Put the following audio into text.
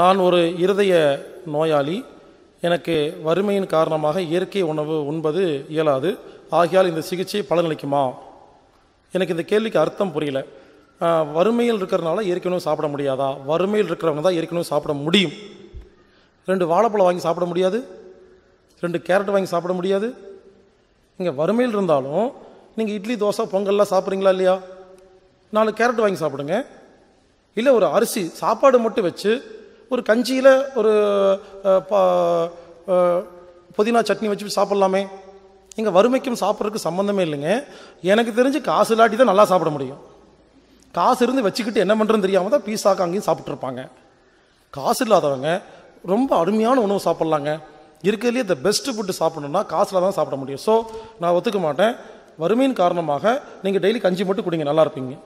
நான் ஒரு இருதய நோயாளி எனக்கு வறுமையின் காரணமாக இயற்கை உணவு உண்பது இயலாது ஆகையால் இந்த சிகிச்சை பலனளிக்குமா எனக்கு இந்த கேள்விக்கு அர்த்தம் புரியல வறுமையில் இருக்கிறனால இயற்கை உணவு சாப்பிட முடியாதா வறுமையில் இருக்கிறவங்க தான் இயற்கை உணவு சாப்பிட முடியும் ரெண்டு வாழைப்பழம் வாங்கி சாப்பிட முடியாது ரெண்டு கேரட் வாங்கி சாப்பிட முடியாது நீங்கள் வறுமையில் இருந்தாலும் நீங்கள் இட்லி தோசை பொங்கல்லாம் சாப்பிட்றீங்களா இல்லையா நாலு கேரட் வாங்கி சாப்பிடுங்க இல்லை ஒரு அரிசி சாப்பாடு மட்டும் வச்சு ஒரு கஞ்சியில் ஒரு புதினா சட்னி வச்சு சாப்பிட்லாமே இங்கே வறுமைக்கும் சாப்பிட்றதுக்கு சம்மந்தமே இல்லைங்க எனக்கு தெரிஞ்சு காசு இல்லாட்டி தான் நல்லா சாப்பிட முடியும் காசு இருந்து வச்சுக்கிட்டு என்ன பண்ணுறதுன்னு தெரியாமல் தான் பீஸாக்கு அங்கேயும் சாப்பிட்ருப்பாங்க காசு இல்லாதவங்க ரொம்ப அருமையான உணவு சாப்பிட்லாங்க இருக்கிறதுலேயே த பெஸ்ட்டு ஃபுட்டு சாப்பிடணும்னா காசில் தான் சாப்பிட முடியும் ஸோ நான் ஒத்துக்க மாட்டேன் வறுமையின் காரணமாக நீங்கள் டெய்லி கஞ்சி மட்டும் குடிங்க நல்லா இருப்பீங்க